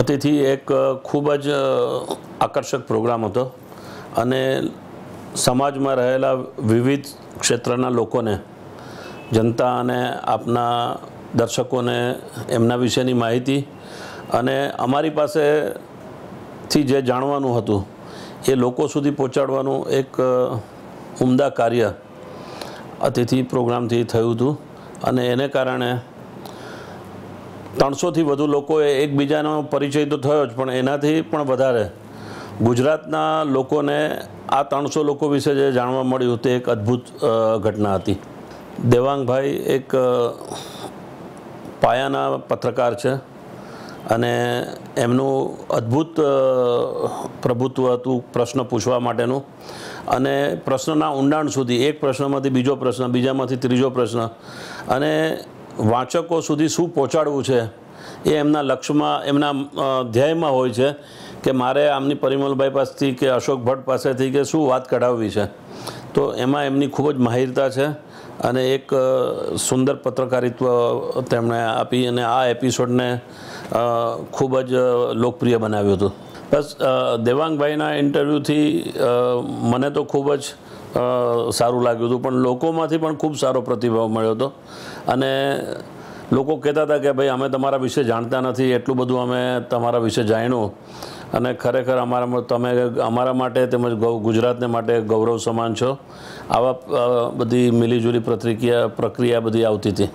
અતિથિ એક ખૂબ જ આકર્ષક પ્રોગ્રામ હતો અને સમાજમાં રહેલા વિવિધ ક્ષેત્રના લોકોને જનતા અને આપના દર્શકોને એમના વિશેની માહિતી અને અમારી પાસેથી જે જાણવાનું હતું એ લોકો સુધી પહોંચાડવાનું એક ઉમદા કાર્ય અતિથિ પ્રોગ્રામથી થયું હતું અને એને કારણે ત્રણસોથી વધુ લોકોએ એકબીજાનો પરિચય તો થયો જ પણ એનાથી પણ વધારે ગુજરાતના લોકોને આ ત્રણસો લોકો વિશે જે જાણવા મળ્યું તે એક અદ્ભુત ઘટના હતી દેવાંગભાઈ એક પાયાના પત્રકાર છે અને એમનું અદ્ભુત પ્રભુત્વ હતું પ્રશ્ન પૂછવા માટેનું અને પ્રશ્નના ઊંડાણ સુધી એક પ્રશ્નમાંથી બીજો પ્રશ્ન બીજામાંથી ત્રીજો પ્રશ્ન અને વાચકો સુધી શું પહોંચાડવું છે એ એમના લક્ષ્યમાં એમના ધ્યેયમાં હોય છે કે મારે આમની પરિમલભાઈ પાસેથી કે અશોક ભટ્ટ પાસેથી કે શું વાત કઢાવવી છે તો એમાં એમની ખૂબ જ માહિરતા છે અને એક સુંદર પત્રકારિત્વ તેમણે આપી અને આ એપિસોડને ખૂબ જ લોકપ્રિય બનાવ્યું હતું બસ દેવાંગભાઈના ઇન્ટરવ્યૂથી મને તો ખૂબ જ સારું લાગ્યું હતું પણ લોકોમાંથી પણ ખૂબ સારો પ્રતિભાવ મળ્યો હતો અને લોકો કહેતા હતા કે ભાઈ અમે તમારા વિશે જાણતા નથી એટલું બધું અમે તમારા વિશે જાણ્યું અને ખરેખર અમારા તમે અમારા માટે તેમજ ગુજરાતને માટે ગૌરવ સમાન છો આવા બધી મિલીજુલી પ્રતિક્રિયા પ્રક્રિયા બધી આવતી હતી